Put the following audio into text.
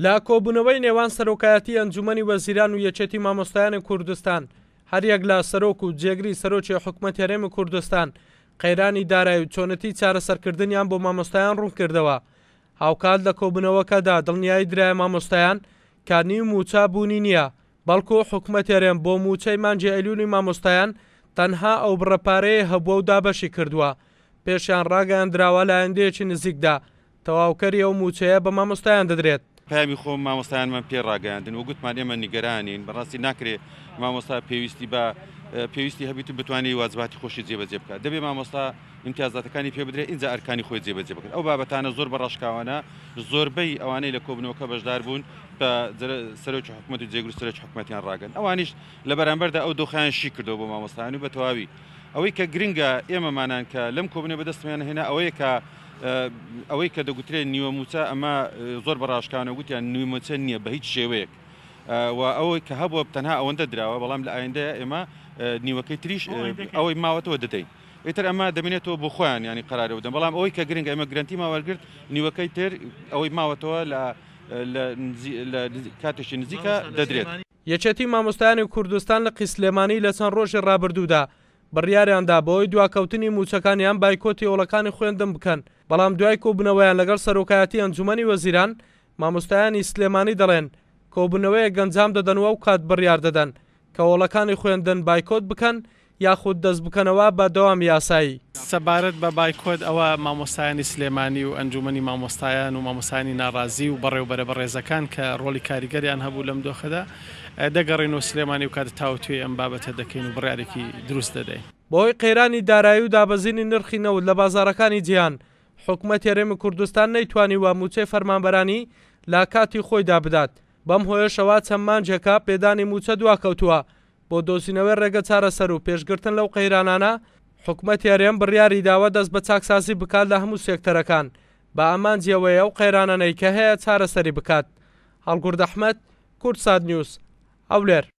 لا کۆبوونەوەی نێوان سەرۆکایەتی ئەنجومی وەزیران و یەچێتی مامۆستایانی کوردستان هەریەک لا سەرۆک و جێگری سەرۆکی حکومەت هەرێمی کوردستان قەیرانی دارایی و چۆنەتی چارەسەرکردنیان بۆ مامۆستایان ڕوون کردەوە هاوکات لە کۆبوونەوەکەدا دڵنیایی درای مامۆستایان کانی و موچا بوونی نییە بەڵکو حکومەت هەرێم بۆ موچەی مانجی ئەلوونی مامۆستایان تەنها ئەو بڕەپارەیە هەبووە و دابەشی کردووە پێشیان ڕاگەیان درراوە لایەندەیەکی نزیکدا تەواوکەری ئەو موچەیە بە مامۆستایان دەدرێت پامی خۆم مامۆستایانمان پێ ڕاگەاندن و گوتمان ئێمە نیگەرانین بەڕاستی ناکرێت مامۆستا پێویستی بە پێویستی هەبیت و بتوانانی وازباتی خۆشی جێبەجێ بکات دەبێ مامۆستا امتیازاتەکانی پێ بدرێت اینجا ئەرکانی خۆی جێبەجێ بکات ئەو بابەتانە زۆر بە ڕشکاوانە زۆربەی ئەوانەی لە کۆبنەوەکە بەشدار بوون بە سەرۆکی حکوومەت و جێگرو سەرۆکی حکوومەتیان ڕاگەن ئەوانیش لە بەرامبەردا ئەو دۆخیان شی کردەوە بۆ مامۆستانی و بە تەواوی ئەوەی کە گرنگە ئێمەمانان کە لەم کۆبنێ بەدەستمیان هێنا ئەوەیە کە ئەوەی کە دەگوترێت نیوەموچە ئەمە زۆر بەڕاشکانە گوتیان نیوەموچە نییە بە هیچ شێوەیەک و ئەوەی کە هەبووە تەنها ئەوەندە دراوە بەڵام لە ئاینندە ئێمە نیوەکەی تریش ئەوەی ماوەتەوە دەدەین. ئیتر ئەما دەمێنێتەوە بۆ خۆیان ینی قرارەوە دەم بەڵام ئەوەی کە گرنگ ئەمە گرنتی ماوەرگرت نیوەکەی تر ئەوەی ماوەتەوە لە کاتێکی نزیکە دەدرێت. یەچەتی مامۆستایانی کوردستان لە قیسلێمانی لە چەند ڕۆژی ڕابردوودا بڕیاریاندا بەوەی دواکەوتنی موچەکانیان بایکۆتی ئۆڵەکانی خوێندن بکەن بەڵام دوای کۆبنەوەیان لەگەڵ سەرۆکایەتی ئەنجومی وەزیران مامۆستایانی سلێمانی دەڵێن کۆبنەوەیە گەنجام دەدەنەوە و کات بڕیار دەدەن کە ئۆڵەکانی خوێندن بایکۆت بکەن یاخود دەست بکەنەوە بە دەوام یاسایی سەبارەت بە بایکۆت ئەوە مامۆستایانی سلێمانی و ئەنجومی مامۆستایان و مامۆستانی ناڕازی و بەڕێوبەرە بە ڕێزەکان کە ڕۆلی کاریگەریان هەبوو لەم دۆخەدا دەگەڕین و سلێمانی و کاتە تاوتێ ئەم بابەتە دەکەین و بڕارێکی دروست دەدەین بۆی قەیرانی دارایی و دابەزینی نرخی نەوت لە بازارەکانی جیان حکوومەت هێرێمی کوردستان نەیتوانی و موچەی فەرمانبەرانی لا کاتی خۆیدا بدات بەم هۆیشەوە چەند مانجێکە پێدانی موچە دواکەوتووە بۆ دۆزینەوەی ڕێگە چارەسەر و پێشگرتن لەو قەیرانانە حکومت یاریان بڕیاری داوە دەست بە چاکسازی بکات لە هەموو سێکتەرەکان بە ئەمان جیەوەیە و قەیرانانەی کە هەیە چارەسەری بکات هەڵگوردەحمەد کورد ساد نیوز هەولێر